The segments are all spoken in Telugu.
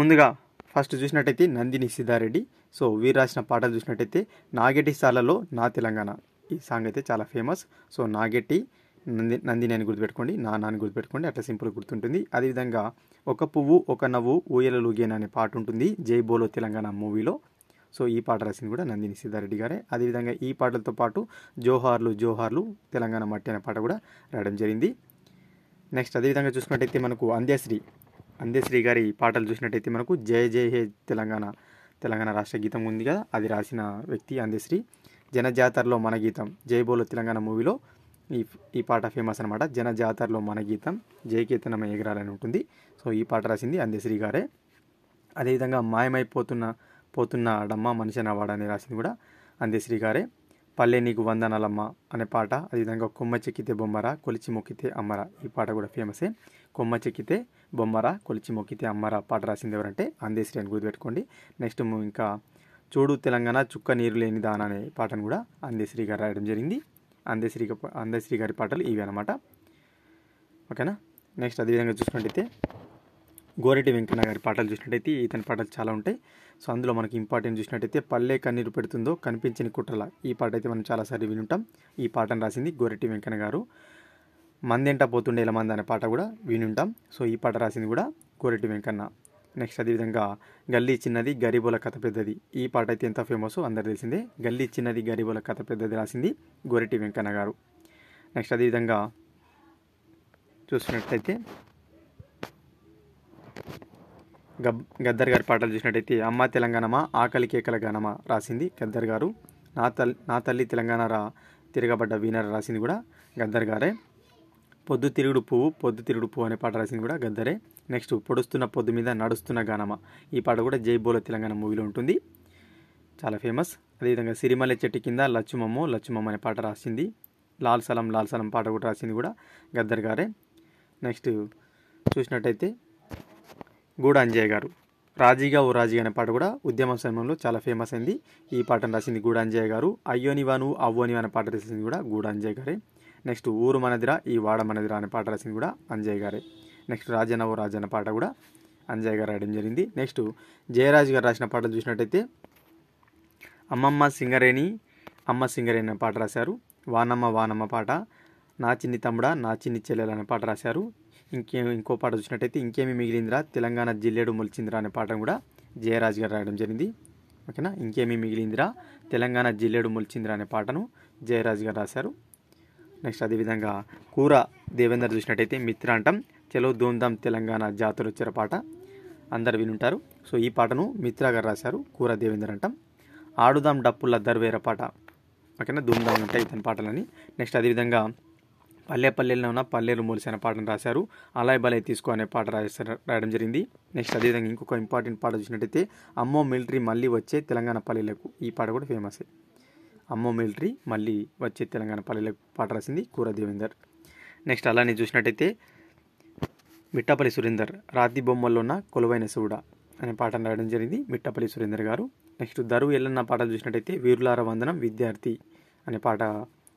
ముందుగా ఫస్ట్ చూసినట్టయితే నందిని సిద్ధారెడ్డి సో వీరు రాసిన పాటలు చూసినట్టయితే నాగెట్టి సాలలో నా తెలంగాణ ఈ సాంగ్ అయితే చాలా ఫేమస్ సో నాగెట్టి నంది నందిని అని గుర్తుపెట్టుకోండి నా నాని గుర్తుపెట్టుకోండి అట్లా సింపుల్ గుర్తుంటుంది అదేవిధంగా ఒక పువ్వు ఒక నవ్వు ఊయల ఊయలలుగేన అనే పాట ఉంటుంది జై బోలో తెలంగాణ మూవీలో సో ఈ పాట రాసింది కూడా నందిని సిద్ధారెడ్డి గారే అదేవిధంగా ఈ పాటలతో పాటు జోహార్లు జోహార్లు తెలంగాణ మట్టి అనే పాట కూడా రాయడం జరిగింది నెక్స్ట్ అదేవిధంగా చూసుకున్నట్టయితే మనకు అంద్యశ్రీ అందేశ్రీ గారి పాటలు చూసినట్టయితే మనకు జయ జయ హే తెలంగాణ తెలంగాణ రాష్ట్ర గీతం ఉంది కదా అది రాసిన వ్యక్తి జన జనజాతరలో మన గీతం జయ బోలో తెలంగాణ మూవీలో ఈ ఈ పాట ఫేమస్ అనమాట జనజాతరలో మన గీతం జయకీర్తనం ఎగరాలని ఉంటుంది సో ఈ పాట రాసింది అందేశ్రీ గారే అదేవిధంగా మాయమైపోతున్న పోతున్న ఆడమ్మ మనిషి వాడని రాసింది కూడా అందేశ్రీ గారే పల్లె నీకు వందనాలమ్మ అనే పాట అదేవిధంగా కొమ్మ చెక్కితే బొమ్మరా కొలిచి మొక్కితే అమ్మరా ఈ పాట కూడా ఫేమసే కొమ్మ చెక్కితే బొమ్మరా కొలిచి మొక్కితే అమ్మరా పాట రాసింది ఎవరంటే అందేశ్రీ అని గుర్తుపెట్టుకోండి నెక్స్ట్ ఇంకా చూడు తెలంగాణ చుక్క నీరు లేని దాన అనే పాటను కూడా అందేశ్రీ గారు రాయడం జరిగింది అందేశ్రీ అందేశ్రీ గారి పాటలు ఇవి అనమాట ఓకేనా నెక్స్ట్ అదేవిధంగా చూసినట్టయితే గోరెటి వెంకన్న గారి పాటలు చూసినట్టయితే ఇతని పాటలు చాలా ఉంటాయి సో అందులో మనకి ఇంపార్టెంట్ చూసినట్టయితే పల్లె కన్నీరు పెడుతుందో కనిపించని కుట్రల ఈ పాట అయితే మనం చాలాసార్లు వినుంటాం ఈ పాటను రాసింది గోరెడ్డి వెంకన్న గారు మందెంట పోతుండేల మంద అనే పాట కూడా వినుంటాం సో ఈ పాట రాసింది కూడా కోరెడ్డి వెంకన్న నెక్స్ట్ అదేవిధంగా గల్లీ చిన్నది గరీబుల కథ పెద్దది ఈ పాట అయితే ఎంత ఫేమస్ అందరు తెలిసిందే గల్లీ చిన్నది గరీబుల కథ పెద్దది రాసింది గోరెటి వెంకన్న గారు నెక్స్ట్ అదేవిధంగా చూసినట్టయితే గబ్ గద్దర్ గారి పాటలు చూసినట్టయితే అమ్మ తెలంగాణమా ఆకలి కేకల గానమా రాసింది గద్దర్ గారు నా తల్లి నా తల్లి తెలంగాణ రా తిరగబడ్డ వీనర్ రాసింది కూడా గద్దర్ గారే పొద్దుతిరుగుడు పువ్వు పొద్దుతిరుగుడు పువ్వు అనే పాట రాసింది కూడా గద్దరే నెక్స్ట్ పొడుస్తున్న పొద్దు మీద నడుస్తున్న గానమ ఈ పాట కూడా జై తెలంగాణ మూవీలో ఉంటుంది చాలా ఫేమస్ అదేవిధంగా సిరిమల్లె చెట్టు కింద లచ్చుమమ్మ లచ్చుమమ్మ అనే పాట రాసింది లాల్ సలం లాల్ సలం పాట కూడా రాసింది కూడా గద్దర్ గారే నెక్స్ట్ చూసినట్టయితే గూడ అంజయ్య గారు రాజీగా ఓ రాజీగా అనే పాట కూడా ఉద్యమ సమయంలో చాలా ఫేమస్ అయింది ఈ పాటను రాసింది గూడ అంజయ్య గారు అయ్యోనివా నువ్వు అవ్వోనివా అనే పాట రాసింది కూడా గూడ అంజయ్య గారే నెక్స్ట్ ఊరు మనదిరా ఈ వాడ మనదిరా అనే పాట రాసింది కూడా అంజయ్ గారే నెక్స్ట్ రాజనవ రాజు పాట కూడా అంజయ్ గారు రాయడం జరిగింది నెక్స్ట్ జయరాజ్ గారు రాసిన పాటలు చూసినట్టయితే అమ్మమ్మ సింగరేణి అమ్మ సింగరేణి అనే పాట రాశారు వానమ్మ వానమ్మ పాట నా చిన్ని తమ్ముడా నా చిన్ని చెల్లెలు అనే పాట రాశారు ఇంకే ఇంకో పాట చూసినట్టయితే ఇంకేమి మిగిలిందిరా తెలంగాణ జిల్లేడు మొలిచిందిరా అనే పాట కూడా జయరాజ్ గారు రాయడం జరిగింది ఓకేనా ఇంకేమి మిగిలిందిరా తెలంగాణ జిల్లేడు మొలిచిందిరా అనే పాటను జయరాజ్ గారు రాశారు నెక్స్ట్ అదేవిధంగా కూర దేవేందర్ చూసినట్టయితే మిత్ర అంటాం చలో దూందాం తెలంగాణ జాతులు వచ్చిన పాట అందరు వినుంటారు సో ఈ పాటను మిత్ర గారు రాశారు కూర దేవేందర్ అంటాం ఆడుదాం డప్పుల దర్వేర పాట ఓకేనా దూందాం అంటే ఇతని పాటలని నెక్స్ట్ అదేవిధంగా పల్లె పల్లెల్లో ఉన్న పల్లెలు మొలిసిన పాటను రాశారు అలాయ్ బలే తీసుకో అనే పాట రాయడం జరిగింది నెక్స్ట్ అదేవిధంగా ఇంకొక ఇంపార్టెంట్ పాట చూసినట్టయితే అమ్మో మిలిటరీ మళ్ళీ వచ్చే తెలంగాణ పల్లెలకు ఈ పాట కూడా ఫేమస్ అమ్మో మిలిటరీ మళ్ళీ వచ్చే తెలంగాణ పల్లెలకు పాట రాసింది కూర దేవేందర్ నెక్స్ట్ అలానే చూసినట్టయితే మిట్టపల్లి సురేందర్ రాతి బొమ్మల్లో ఉన్న కొలువైన శివుడ అనే పాట రాయడం జరిగింది మిట్టపల్లి సురేందర్ గారు నెక్స్ట్ దరువు ఎల్లన్న పాట చూసినట్టయితే వీరులార వందనం విద్యార్థి అనే పాట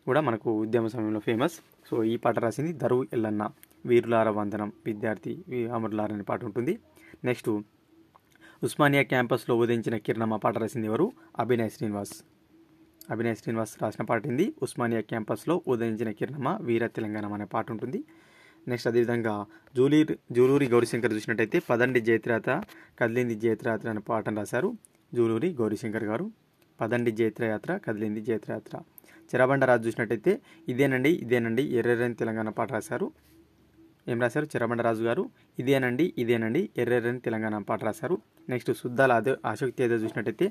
కూడా మనకు ఉద్యమ సమయంలో ఫేమస్ సో ఈ పాట రాసింది దరువు ఎల్లన్న వీరులార వందనం విద్యార్థి అమరులార అనే పాట ఉంటుంది నెక్స్ట్ ఉస్మానియా క్యాంపస్లో ఉదయించిన కిరణమ్మ పాట రాసింది ఎవరు అభినయ్ శ్రీనివాస్ అభినయ్ శ్రీనివాస్ రాసిన పాట ఇది ఉస్మానియా క్యాంపస్లో ఉదయించిన కిరణమ వీర తెలంగాణ అనే పాట ఉంటుంది నెక్స్ట్ అదేవిధంగా జూలీ జూలూరి గౌరీశంకర్ చూసినట్టయితే పదండి జయత్రాత కదిలింది జయత్రయాత్ర అనే పాటను రాశారు జూలూరి గౌరీశంకర్ గారు పదండి జైత్రయాత్ర కదిలింది జయత్రయాత్ర చిరబండరాజు రాజు చూసినట్టయితే ఇదేనండి ఇదేనండి ఎర్రెర్రని తెలంగాణ పాట రాశారు ఏం రాశారు చిరబండరాజు రాజు గారు ఇదేనండి ఇదేనండి ఎర్రెర్రని తెలంగాణ పాట రాశారు నెక్స్ట్ శుద్ధాల అదే ఆసక్తి ఏదో చూసినట్టయితే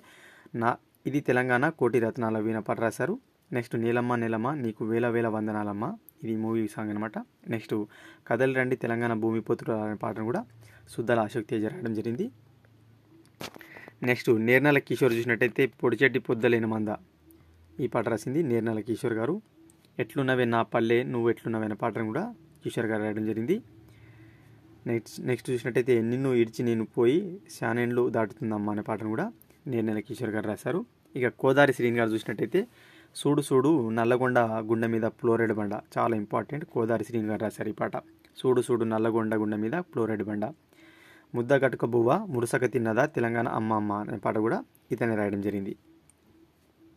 నా ఇది తెలంగాణ కోటి రత్నాల వీణ పాట రాశారు నెక్స్ట్ నీలమ్మ నీలమ్మ నీకు వేల వేల వందనాలమ్మ ఇది మూవీ సాంగ్ అనమాట నెక్స్ట్ కథలు రండి తెలంగాణ భూమి పొత్తుడు అనే పాటను కూడా శుద్ధాల ఆసక్తి జరగడం జరిగింది నెక్స్ట్ నేర్నల కిషోర్ చూసినట్టయితే పొడిచెట్టి పొద్దలేని మంద ఈ పాట రాసింది నేర్నల కిషోర్ గారు ఎట్లున్నవే నా పల్లె నువ్వు ఎట్లున్నవే అనే పాటను కూడా కిషోర్ గారు రాయడం జరిగింది నెక్స్ట్ నెక్స్ట్ చూసినట్టయితే నిన్ను ఇడిచి నేను పోయి శానెండ్లు దాటుతుందమ్మ అనే పాటను కూడా నిర్ణయ కిషోర్ గారు రాశారు ఇక కోదారి శ్రీని గారు చూసినట్టయితే సూడు సూడు నల్లగొండ గుండె మీద ఫ్లోరైడ్ బండ చాలా ఇంపార్టెంట్ కోదారి శ్రీని గారు రాశారు ఈ పాట సూడు సూడు నల్లగొండ గుండె మీద ఫ్లోరైడ్ బండ ముద్ద కటుక బువ్వ మురుసక తిన్నదా తెలంగాణ అమ్మ అమ్మ అనే పాట కూడా ఇతనే రాయడం జరిగింది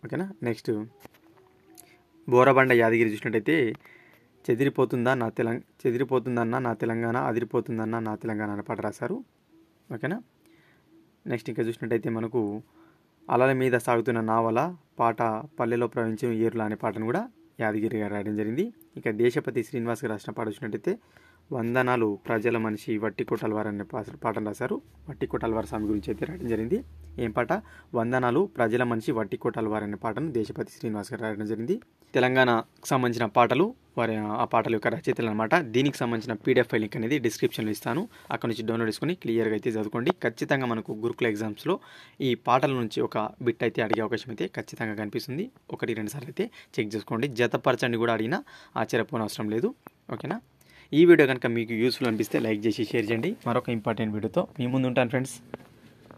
ఓకేనా నెక్స్ట్ బోరబండ యాదగిరి చూసినట్టయితే చెదిరిపోతుందా నా తెలంగా చెదిరిపోతుందన్న నా తెలంగాణ అదిరిపోతుందన్న నా తెలంగాణ అనే పాట రాశారు ఓకేనా నెక్స్ట్ ఇంకా చూసినట్టయితే మనకు అలల మీద సాగుతున్న నావల పాట పల్లెలో ప్రవహించిన ఏరుల అనే పాటను కూడా యాదగిరి గారు రాయడం జరిగింది ఇక దేశపతి శ్రీనివాస్ గారు రాసిన పాట చూసినట్టయితే వందనాలు ప్రజల మనిషి వట్టి కొట్టల్వార్ అనే పాటను రాశారు వట్టి కొట్టల్వార్ స్వామి గురించి అయితే రాయడం జరిగింది ఏం పాట వందనాలు ప్రజల మనిషి వట్టి కొట్టల్వార్ అనే పాటను దేశపతి శ్రీనివాస్ గారు రాయడం జరిగింది తెలంగాణకు సంబంధించిన పాటలు వారి ఆ పాటల యొక్క రచయితలు అనమాట దీనికి సంబంధించిన పీడిఎఫ్ ఫైల్ లింక్ అనేది డిస్క్రిప్షన్లో ఇస్తాను అక్కడ నుంచి డౌన్లోడ్ చేసుకుని క్లియర్గా అయితే చదువుకోండి ఖచ్చితంగా మనకు గురుకుల ఎగ్జామ్స్లో ఈ పాటల నుంచి ఒక బిట్ అయితే అడిగే అవకాశం అయితే ఖచ్చితంగా కనిపిస్తుంది ఒకటి రెండు సార్లు అయితే చెక్ చేసుకోండి జతపరచండి కూడా అడిగినా ఆశ్చర్యపోని అవసరం లేదు ఓకేనా ఈ వీడియో కనుక మీకు యూస్ఫుల్ అనిపిస్తే లైక్ చేసి షేర్ చేయండి మరొక ఇంపార్టెంట్ వీడియోతో మీ ముందు ఉంటాను ఫ్రెండ్స్